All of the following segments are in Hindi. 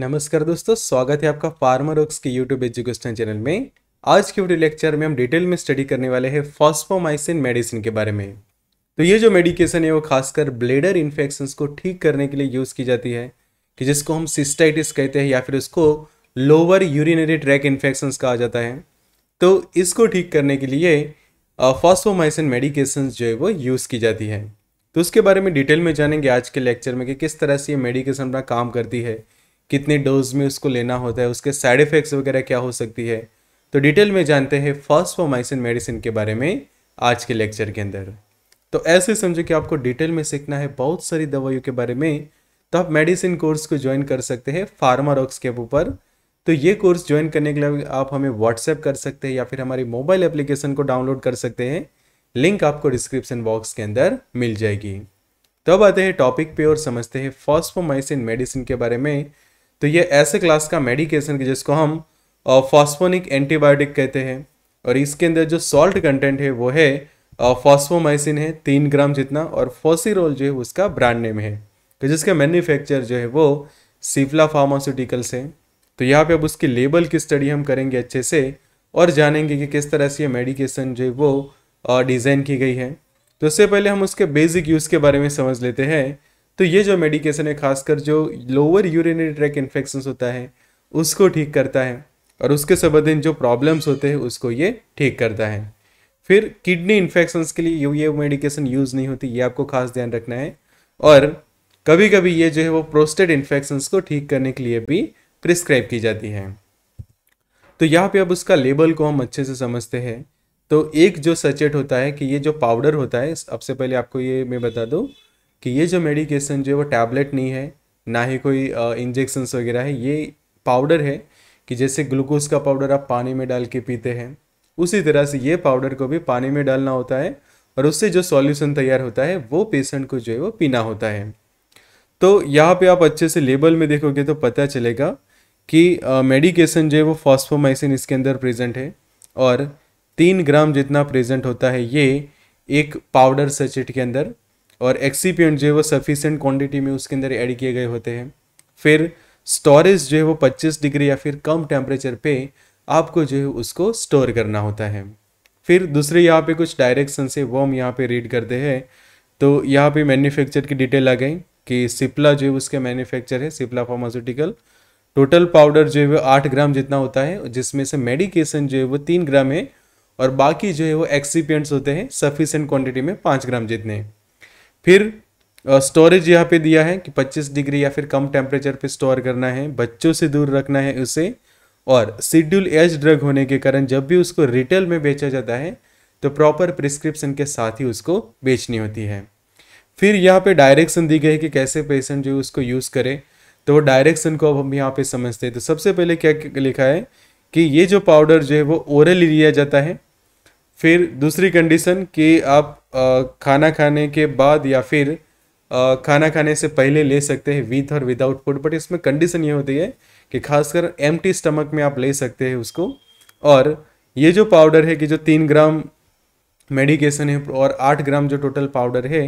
नमस्कार दोस्तों स्वागत है आपका फार्मर वर्क्स के यूट्यूब एजुकेशन चैनल में आज के वीडियो लेक्चर में हम डिटेल में स्टडी करने वाले हैं फॉस्फोमाइसिन मेडिसिन के बारे में तो ये जो मेडिकेशन है वो खासकर ब्लेडर इन्फेक्शन को ठीक करने के लिए यूज़ की जाती है कि जिसको हम सिस्टाइटिस कहते हैं या फिर उसको लोअर यूरिनरी ट्रैक इन्फेक्शन कहा जाता है तो इसको ठीक करने के लिए फॉस्फोमाइसिन मेडिकेशन जो है वो यूज़ की जाती है तो उसके बारे में डिटेल में जानेंगे आज के लेक्चर में कि किस तरह से ये मेडिकेशन अपना काम करती है कितने डोज में उसको लेना होता है उसके साइड इफ़ेक्ट्स वगैरह क्या हो सकती है तो डिटेल में जानते हैं फर्स्ट फॉस्फोमाइसिन मेडिसिन के बारे में आज के लेक्चर के अंदर तो ऐसे समझो कि आपको डिटेल में सीखना है बहुत सारी दवाइयों के बारे में तो आप मेडिसिन कोर्स को ज्वाइन कर सकते हैं फार्मा रॉक्स के ऊपर तो ये कोर्स ज्वाइन करने के लिए आप हमें व्हाट्सएप कर सकते हैं या फिर हमारी मोबाइल एप्लीकेशन को डाउनलोड कर सकते हैं लिंक आपको डिस्क्रिप्शन बॉक्स के अंदर मिल जाएगी तो अब आते हैं टॉपिक पे और समझते हैं फॉस्फोमाइसिन मेडिसिन के बारे में तो ये ऐसे क्लास का मेडिकेशन कि जिसको हम फॉस्फोनिक एंटीबायोटिक कहते हैं और इसके अंदर जो सॉल्ट कंटेंट है वो है फॉस्फोमाइसिन है तीन ग्राम जितना और फोसिरोल जो है उसका ब्रांड नेम है तो जिसका मैन्युफैक्चर जो है वो सिफला फार्मास्यूटिकल्स है तो यहाँ पे अब उसकी लेबल की स्टडी हम करेंगे अच्छे से और जानेंगे कि किस तरह से ये मेडिकेशन जो है वो डिज़ाइन की गई है तो उससे पहले हम उसके बेसिक यूज़ के बारे में समझ लेते हैं तो ये जो मेडिकेशन है खासकर जो लोअर यूरिनरी ट्रैक इन्फेक्शन होता है उसको ठीक करता है और उसके संबंधित जो प्रॉब्लम्स होते हैं उसको ये ठीक करता है फिर किडनी इन्फेक्शंस के लिए ये मेडिकेशन यूज़ नहीं होती ये आपको खास ध्यान रखना है और कभी कभी ये जो है वो प्रोस्टेट इन्फेक्शंस को ठीक करने के लिए भी प्रिस्क्राइब की जाती है तो यहाँ पे अब उसका लेबल को हम अच्छे से समझते हैं तो एक जो सचेट होता है कि ये जो पाउडर होता है सबसे पहले आपको ये मैं बता दूँ कि ये जो मेडिकेशन जो है वो टैबलेट नहीं है ना ही कोई इंजेक्शंस वगैरह है ये पाउडर है कि जैसे ग्लूकोज का पाउडर आप पानी में डाल के पीते हैं उसी तरह से ये पाउडर को भी पानी में डालना होता है और उससे जो सॉल्यूशन तैयार होता है वो पेशेंट को जो है वो पीना होता है तो यहाँ पे आप अच्छे से लेबल में देखोगे तो पता चलेगा कि मेडिकेशन जो है वो फॉस्फोमाइसिन इसके अंदर प्रेजेंट है और तीन ग्राम जितना प्रेजेंट होता है ये एक पाउडर सचेट के अंदर और एक्सीपियंट जो है वो सफिशेंट क्वांटिटी में उसके अंदर ऐड किए गए होते हैं फिर स्टोरेज जो है वो 25 डिग्री या फिर कम टेम्परेचर पे आपको जो है उसको स्टोर करना होता है फिर दूसरे यहाँ पे कुछ डायरेक्शन से वो हम यहाँ पे रीड करते हैं तो यहाँ पे मैन्युफैक्चर की डिटेल आ गई कि सिप्ला जो है उसके मैन्युफैक्चर है सिप्ला फार्मास्यूटिकल टोटल पाउडर जो है वो आठ ग्राम जितना होता है जिसमें से मेडिकेशन जो है वो तीन ग्राम है और बाकी जो है वो एक्सीपियंट्स होते हैं सफिशेंट क्वांटिटी में पाँच ग्राम जितने हैं फिर स्टोरेज यहाँ पे दिया है कि 25 डिग्री या फिर कम टेम्परेचर पे स्टोर करना है बच्चों से दूर रखना है उसे और शेड्यूल एज ड्रग होने के कारण जब भी उसको रिटेल में बेचा जाता है तो प्रॉपर प्रिस्क्रिप्शन के साथ ही उसको बेचनी होती है फिर यहाँ पे डायरेक्शन दी गई है कि कैसे पेशेंट जो उसको यूज़ करे तो वो डायरेक्शन को अब हम यहाँ पे समझते हैं तो सबसे पहले क्या लिखा है कि ये जो पाउडर जो है वो ओरल लिया जाता है फिर दूसरी कंडीशन कि आप खाना खाने के बाद या फिर खाना खाने से पहले ले सकते हैं विथ और विदाउट फूड बट इसमें कंडीशन ये होती है कि खासकर एम स्टमक में आप ले सकते हैं उसको और ये जो पाउडर है कि जो तीन ग्राम मेडिकेशन है और आठ ग्राम जो टोटल पाउडर है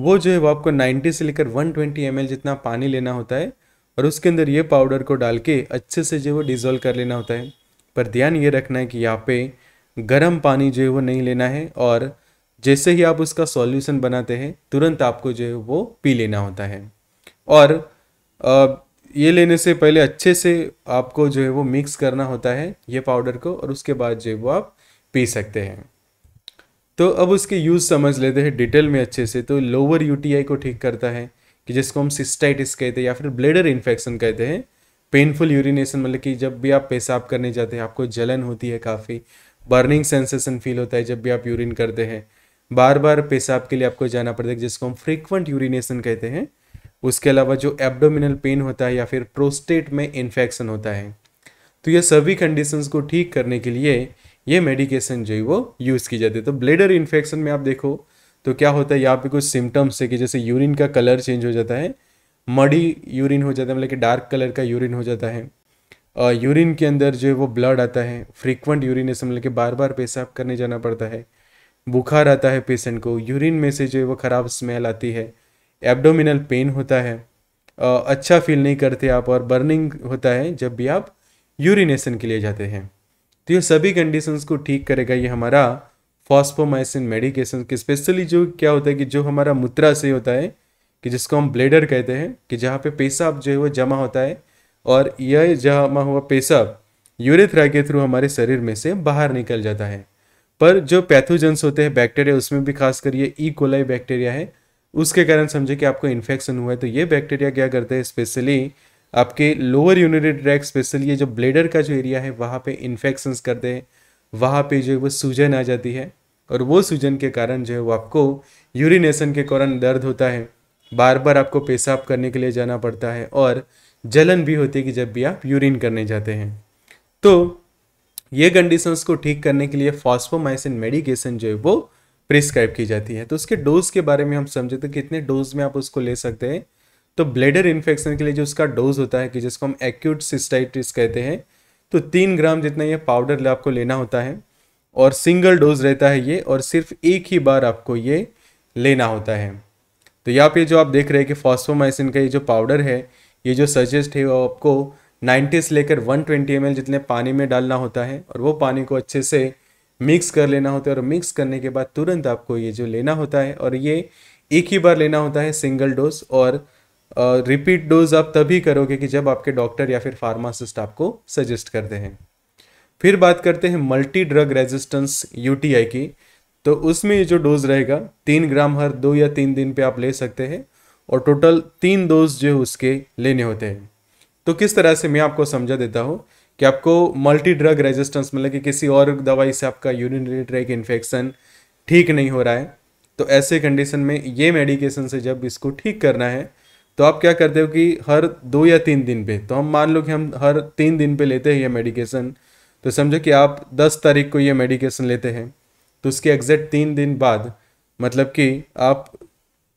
वो जो है वो आपको 90 से लेकर 120 ट्वेंटी जितना पानी लेना होता है और उसके अंदर ये पाउडर को डाल के अच्छे से जो है वो डिज़ोल्व कर लेना होता है पर ध्यान ये रखना है कि यहाँ पे गर्म पानी जो है वो नहीं लेना है और जैसे ही आप उसका सॉल्यूशन बनाते हैं तुरंत आपको जो है वो पी लेना होता है और ये लेने से पहले अच्छे से आपको जो है वो मिक्स करना होता है ये पाउडर को और उसके बाद जो है वो आप पी सकते हैं तो अब उसके यूज़ समझ लेते हैं डिटेल में अच्छे से तो लोअर यू को ठीक करता है कि जिसको हम सिस्टाइटिस कहते हैं या फिर ब्लेडर इन्फेक्शन कहते हैं पेनफुल यूरिनेशन मतलब कि जब भी आप पेशाब करने जाते हैं आपको जलन होती है काफ़ी बर्निंग सेंसेशन फील होता है जब भी आप यूरिन करते हैं बार बार पेशाब के लिए आपको जाना पड़ता है जिसको हम फ्रीक्वेंट यूरिनेशन कहते हैं उसके अलावा जो एब्डोमिनल पेन होता है या फिर प्रोस्टेट में इन्फेक्शन होता है तो ये सभी कंडीशंस को ठीक करने के लिए ये मेडिकेशन जो है वो यूज़ की जाती है तो ब्लेडर इन्फेक्शन में आप देखो तो क्या होता है यहाँ पे कुछ सिम्टम्स है कि जैसे यूरिन का कलर चेंज हो जाता है मडी यूरिन हो जाता है मतलब कि डार्क कलर का यूरिन हो जाता है यूरिन के अंदर जो है वो ब्लड आता है फ्रीक्वेंट यूरिनेशन मतलब कि बार बार पेशाब करने जाना पड़ता है बुखार आता है पेशेंट को यूरिन में से जो है वो ख़राब स्मेल आती है एब्डोमिनल पेन होता है अच्छा फील नहीं करते आप और बर्निंग होता है जब भी आप यूरिनेशन के लिए जाते हैं तो ये सभी कंडीशंस को ठीक करेगा ये हमारा फॉस्फोमाइसिन मेडिकेशन की स्पेशली जो क्या होता है कि जो हमारा मूत्राशय से होता है कि जिसको हम ब्लेडर कहते हैं कि जहाँ पे पेशाब जो है वो जमा होता है और यह जमा हुआ पेशाब यूरिथ्रा के थ्रू हमारे शरीर में से बाहर निकल जाता है पर जो पैथोजेंस होते हैं बैक्टीरिया उसमें भी खासकर ये ई कोलाई बैक्टीरिया है उसके कारण समझे कि आपको इन्फेक्शन हुआ है तो ये बैक्टीरिया क्या करते हैं स्पेशली आपके लोअर यूनिटेड ट्रैक स्पेशली ये जो ब्लेडर का जो एरिया है वहाँ पे इन्फेक्शंस करते हैं वहाँ पे जो है वो सूजन आ जाती है और वो सूजन के कारण जो है वो आपको यूरिनेशन के कारण दर्द होता है बार बार आपको पेशाब करने के लिए जाना पड़ता है और जलन भी होती है कि जब भी आप यूरिन करने जाते हैं तो ये कंडीशंस को ठीक करने के लिए फॉस्फोमाइसिन मेडिकेशन जो है वो प्रिस्क्राइब की जाती है तो उसके डोज के बारे में हम समझे तो कितने डोज में आप उसको ले सकते हैं तो ब्लेडर इन्फेक्शन के लिए जो उसका डोज होता है कि जिसको हम एक्यूट सिस्टाइटिस कहते हैं तो तीन ग्राम जितना ये पाउडर आपको लेना होता है और सिंगल डोज रहता है ये और सिर्फ एक ही बार आपको ये लेना होता है तो यहाँ पे जो आप देख रहे हैं कि फॉस्फोमाइसिन का ये जो पाउडर है ये जो सजेस्ट है वो आपको 90 से लेकर 120 ट्वेंटी जितने पानी में डालना होता है और वो पानी को अच्छे से मिक्स कर लेना होता है और मिक्स करने के बाद तुरंत आपको ये जो लेना होता है और ये एक ही बार लेना होता है सिंगल डोज और रिपीट डोज आप तभी करोगे कि जब आपके डॉक्टर या फिर फार्मासिस्ट आपको सजेस्ट करते हैं फिर बात करते हैं मल्टी ड्रग रेजिस्टेंस यूटीआई की तो उसमें ये जो डोज रहेगा तीन ग्राम हर दो या तीन दिन पे आप ले सकते हैं और टोटल तीन डोज जो उसके लेने होते हैं तो किस तरह से मैं आपको समझा देता हूँ कि आपको मल्टी ड्रग रेजिस्टेंस मतलब कि किसी और दवाई से आपका यूरिनरी ट्रैक इन्फेक्शन ठीक नहीं हो रहा है तो ऐसे कंडीशन में ये मेडिकेशन से जब इसको ठीक करना है तो आप क्या करते हो कि हर दो या तीन दिन पे तो हम मान लो कि हम हर तीन दिन पे लेते हैं ये मेडिकेशन तो समझो कि आप दस तारीख को ये मेडिकेशन लेते हैं तो उसके एग्जैक्ट तीन दिन बाद मतलब कि आप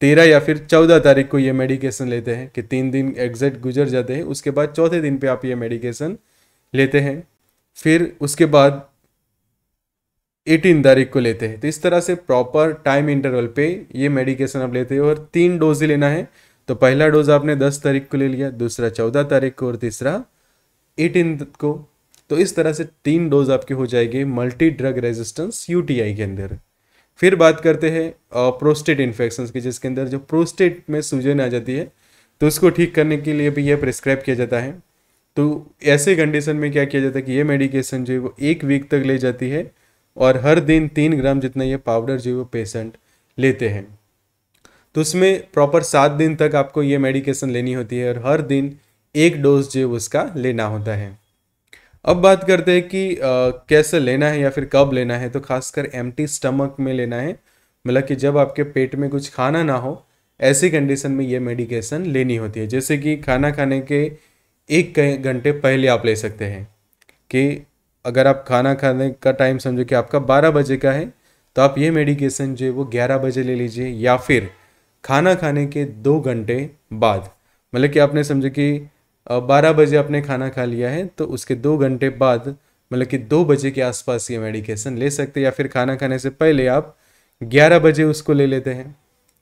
तेरह या फिर चौदह तारीख को ये मेडिकेशन लेते हैं कि तीन दिन एग्जैक्ट गुजर जाते हैं उसके बाद चौथे दिन पे आप ये मेडिकेशन लेते हैं फिर उसके बाद एटीन तारीख को लेते हैं तो इस तरह से प्रॉपर टाइम इंटरवल पे ये मेडिकेशन आप लेते हैं और तीन डोज ही लेना है तो पहला डोज आपने दस तारीख को ले लिया दूसरा चौदह तारीख को और तीसरा एटीन को तो इस तरह से तीन डोज आपके हो जाएंगे मल्टी ड्रग रेजिस्टेंस यूटीआई के अंदर फिर बात करते हैं प्रोस्टेट इन्फेक्शन की जिसके अंदर जो प्रोस्टेट में सूजन आ जाती है तो उसको ठीक करने के लिए भी यह प्रिस्क्राइब किया जाता है तो ऐसे कंडीशन में क्या किया जाता है कि ये मेडिकेशन जो है वो एक वीक तक ले जाती है और हर दिन तीन ग्राम जितना ये पाउडर जो है वो पेशेंट लेते हैं तो उसमें प्रॉपर सात दिन तक आपको ये मेडिकेशन लेनी होती है और हर दिन एक डोज जो है उसका लेना होता है अब बात करते हैं कि आ, कैसे लेना है या फिर कब लेना है तो खासकर एम स्टमक में लेना है मतलब कि जब आपके पेट में कुछ खाना ना हो ऐसी कंडीशन में ये मेडिकेशन लेनी होती है जैसे कि खाना खाने के एक घंटे पहले आप ले सकते हैं कि अगर आप खाना खाने का टाइम समझो कि आपका बारह बजे का है तो आप ये मेडिकेशन जो है वो ग्यारह बजे ले लीजिए या फिर खाना खाने के दो घंटे बाद मतलब कि आपने समझो कि बारह बजे आपने खाना खा लिया है तो उसके दो घंटे बाद मतलब कि दो बजे के आसपास ये मेडिकेशन ले सकते या फिर खाना खाने से पहले आप ग्यारह बजे उसको ले लेते हैं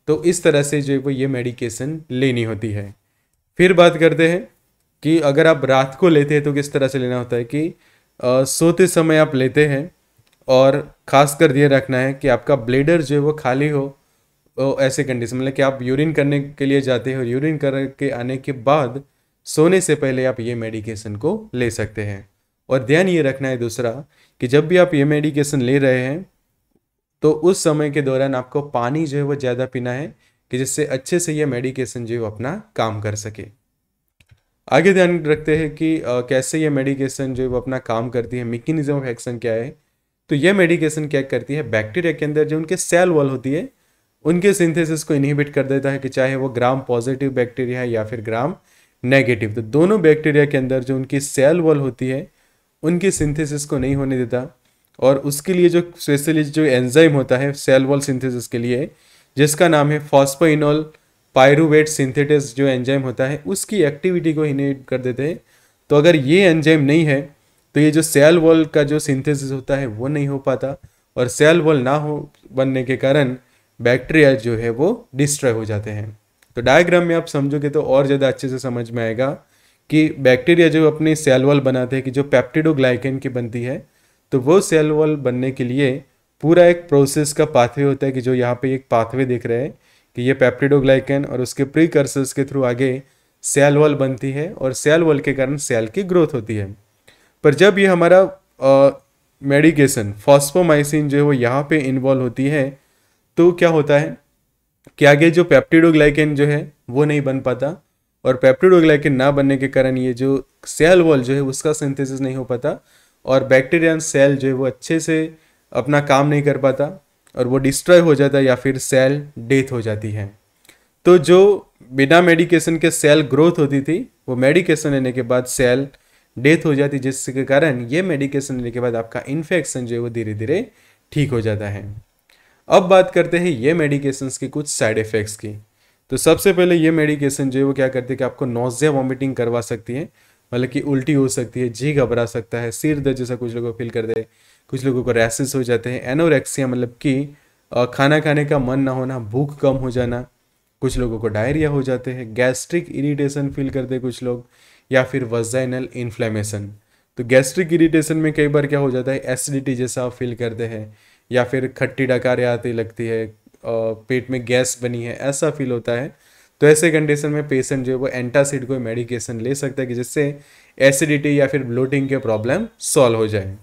तो इस तरह से जो है ये मेडिकेशन लेनी होती है फिर बात करते हैं कि अगर आप रात को लेते हैं तो किस तरह से लेना होता है कि आ, सोते समय आप लेते हैं और ख़ास कर ये रखना है कि आपका ब्लेडर जो है वो खाली हो ऐसे कंडीशन मतलब कि आप यूरिन करने के लिए जाते और यूरिन करके आने के बाद सोने से पहले आप ये मेडिकेशन को ले सकते हैं और ध्यान ये रखना है दूसरा कि जब भी आप ये मेडिकेशन ले रहे हैं तो उस समय के दौरान आपको पानी जो है वो ज़्यादा पीना है कि जिससे अच्छे से ये मेडिकेशन जो है अपना काम कर सके आगे ध्यान रखते हैं कि आ, कैसे ये मेडिकेशन जो है वो अपना काम करती है मिकेनिज्म ऑफ एक्शन क्या है तो ये मेडिकेशन क्या करती है बैक्टीरिया के अंदर जो उनके सेल वॉल होती है उनके सिंथेसिस को इनहिबिट कर देता है कि चाहे वो ग्राम पॉजिटिव बैक्टीरिया है या फिर ग्राम नेगेटिव तो दोनों बैक्टीरिया के अंदर जो उनकी सेल वॉल होती है उनकी सिंथेसिस को नहीं होने देता और उसके लिए जो स्पेशली जो एंजाइम होता है सेल वॉल सिंथेसिस के लिए जिसका नाम है फॉस्पोइनॉल पायरूवेट सिंथेटिस जो एंजाइम होता है उसकी एक्टिविटी को इनहिबिट कर देते हैं तो अगर ये एंजाइम नहीं है तो ये जो सेल वॉल का जो सिंथेसिस होता है वो नहीं हो पाता और सेल वॉल ना हो बनने के कारण बैक्टीरिया जो है वो डिस्ट्रॉय हो जाते हैं तो डायग्राम में आप समझोगे तो और ज़्यादा अच्छे से समझ में आएगा कि बैक्टीरिया जो अपनी सेल वॉल बनाते हैं कि जो पैप्टिडोग्लाइकन की बनती है तो वो सेल वॉल बनने के लिए पूरा एक प्रोसेस का पाथवे होता है कि जो यहाँ पे एक पाथवे देख रहे हैं कि ये पैप्टिडोग्लाइकन और उसके प्रीकर्सर्स के थ्रू आगे सेल वॉल बनती है और सेल वॉल के कारण सेल की ग्रोथ होती है पर जब ये हमारा मेडिकेशन फॉस्फोमाइसिन जो है वो यहाँ पे इन्वॉल्व होती है तो क्या होता है कि आगे जो पेप्टिडोग्लाइकेन जो है वो नहीं बन पाता और पेप्टिडोग्लाइकेन ना बनने के कारण ये जो सेल वॉल जो है उसका सिंथेसिस नहीं हो पाता और बैक्टीरिया सेल जो है वो अच्छे से अपना काम नहीं कर पाता और वो डिस्ट्रॉय हो जाता है या फिर सेल डेथ हो जाती है तो जो बिना मेडिकेशन के सेल ग्रोथ होती थी वो मेडिकेशन लेने के बाद सेल डेथ हो जाती जिसके कारण ये मेडिकेशन लेने के बाद आपका इन्फेक्शन जो है वो धीरे धीरे ठीक हो जाता है अब बात करते हैं ये मेडिकेशन के कुछ साइड इफ़ेक्ट्स की तो सबसे पहले ये मेडिकेशन जो है वो क्या करती है कि आपको नोजिया वॉमिटिंग करवा सकती है मतलब कि उल्टी हो सकती है जी घबरा सकता है सिर दर्द जैसा कुछ लोगों को फील कर दे कुछ लोगों को रैसेस हो जाते हैं एनोरेक्सिया मतलब कि खाना खाने का मन ना होना भूख कम हो जाना कुछ लोगों को डायरिया हो जाते हैं गैस्ट्रिक इरिटेशन फील करते कुछ लोग या फिर वजाइनल इन्फ्लेमेशन तो गैस्ट्रिक इरिटेशन में कई बार क्या हो जाता है एसिडिटी जैसा आप फील करते हैं या फिर खट्टी डकारें आती लगती है पेट में गैस बनी है ऐसा फील होता है तो ऐसे कंडीशन में पेशेंट जो है वो एंटासिड कोई मेडिकेशन ले सकता है कि जिससे एसिडिटी या फिर ब्लोटिंग के प्रॉब्लम सॉल्व हो जाए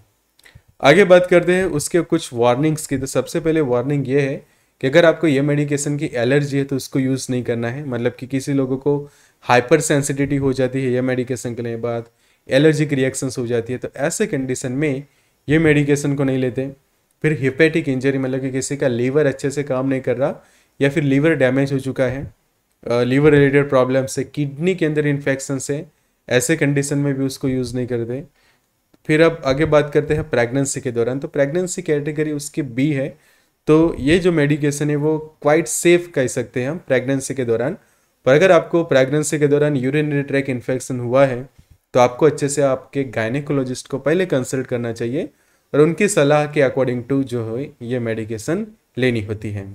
आगे बात करते हैं उसके कुछ वार्निंग्स की तो सबसे पहले वार्निंग ये है कि अगर आपको ये मेडिकेशन की एलर्जी है तो उसको यूज़ नहीं करना है मतलब कि किसी लोगों को हाइपर सेंसिटिविटी हो जाती है यह मेडिकेशन के बाद एलर्जिक रिएक्शंस हो जाती है तो ऐसे कंडीशन में ये मेडिकेशन को नहीं लेते फिर हिपेटिक इंजरी मतलब कि किसी का लीवर अच्छे से काम नहीं कर रहा या फिर लीवर डैमेज हो चुका है लीवर रिलेटेड प्रॉब्लम से किडनी के अंदर इन्फेक्शन से ऐसे कंडीशन में भी उसको यूज़ नहीं करते फिर अब आगे बात करते हैं प्रेगनेंसी के दौरान तो प्रेगनेंसी कैटेगरी उसकी बी है तो ये जो मेडिकेशन है वो क्वाइट सेफ कह सकते हैं हम प्रेगनेंसी के दौरान पर अगर आपको प्रेगनेंसी के दौरान यूरिनरी ट्रैक इन्फेक्शन हुआ है तो आपको अच्छे से आपके गायनेकोलॉजिस्ट को पहले कंसल्ट करना चाहिए और उनकी सलाह के अकॉर्डिंग टू जो है ये मेडिकेशन लेनी होती है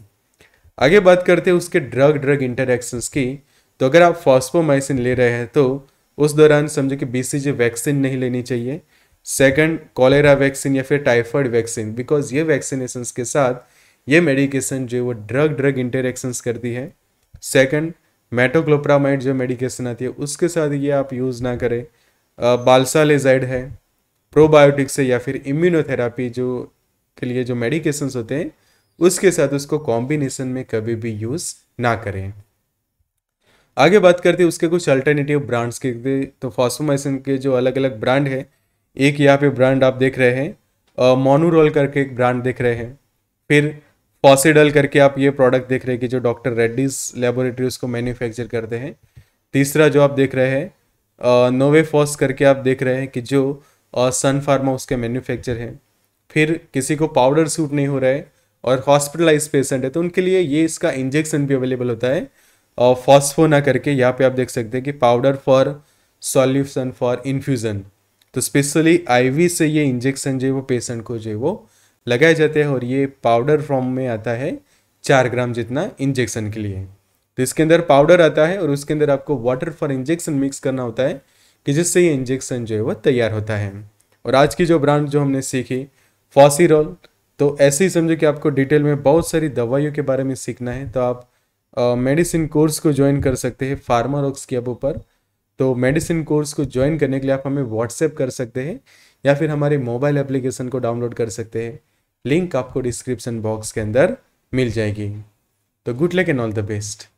आगे बात करते हैं उसके ड्रग ड्रग इंटरेक्शन की तो अगर आप फॉस्फोमाइसिन ले रहे हैं तो उस दौरान समझो कि बी वैक्सीन नहीं लेनी चाहिए सेकंड कॉलेरा वैक्सीन या फिर टाइफाइड वैक्सीन बिकॉज ये वैक्सीनेशन के साथ ये मेडिकेशन जो है वो ड्रग ड्रग इंटरेक्शन करती है सेकंड मेटोक्लोप्रामाइड जो मेडिकेशन आती है उसके साथ ये आप यूज़ ना करें लेजाइड है प्रोबायोटिक्स या फिर इम्यूनोथेरापी जो के लिए जो मेडिकेशंस होते हैं उसके साथ उसको कॉम्बिनेशन में कभी भी यूज़ ना करें आगे बात करते हैं उसके कुछ अल्टरनेटिव ब्रांड्स के तो फॉसोमाइसिन के जो अलग अलग ब्रांड है एक यहाँ पे ब्रांड आप देख रहे हैं मोनूरोल करके एक ब्रांड देख रहे हैं फिर फॉसिडल करके आप ये प्रोडक्ट देख रहे हैं कि जो डॉक्टर रेड्डीज लेबोरेटरी उसको मैन्युफैक्चर करते हैं तीसरा जो आप देख रहे हैं नोवेफॉस करके आप देख रहे हैं कि जो और सन फार्मा उसके मैन्युफैक्चर है फिर किसी को पाउडर सूट नहीं हो रहा है और हॉस्पिटलाइज पेशेंट है तो उनके लिए ये इसका इंजेक्शन भी अवेलेबल होता है और फॉस्फोना करके यहाँ पे आप देख सकते हैं कि powder for solution for infusion तो स्पेशली आईवी से ये इंजेक्शन जो है वो पेशेंट को जो है वो लगाए जाते हैं और ये पाउडर फॉर्म में आता है चार ग्राम जितना इंजेक्शन के लिए तो इसके अंदर पाउडर आता है और उसके अंदर आपको वाटर फॉर इंजेक्शन मिक्स करना होता है कि जिससे ये इंजेक्शन जो है वह तैयार होता है और आज की जो ब्रांड जो हमने सीखी फॉसिरोल तो ऐसे ही समझो कि आपको डिटेल में बहुत सारी दवाइयों के बारे में सीखना है तो आप मेडिसिन कोर्स को ज्वाइन कर सकते हैं फार्मारोक्स के अब ऊपर तो मेडिसिन कोर्स को ज्वाइन करने के लिए आप हमें व्हाट्सएप कर सकते हैं या फिर हमारे मोबाइल एप्लीकेशन को डाउनलोड कर सकते हैं लिंक आपको डिस्क्रिप्शन बॉक्स के अंदर मिल जाएगी तो good luck and all the best